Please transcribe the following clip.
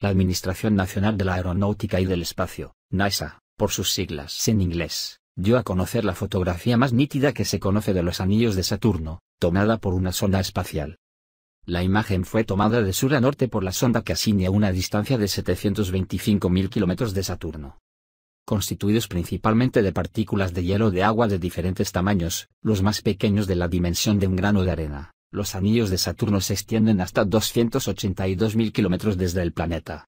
la Administración Nacional de la Aeronáutica y del Espacio, NASA, por sus siglas en inglés, dio a conocer la fotografía más nítida que se conoce de los anillos de Saturno, tomada por una sonda espacial. La imagen fue tomada de sur a norte por la sonda Cassini a una distancia de 725.000 kilómetros de Saturno. Constituidos principalmente de partículas de hielo de agua de diferentes tamaños, los más pequeños de la dimensión de un grano de arena, los anillos de Saturno se extienden hasta 282.000 kilómetros desde el planeta.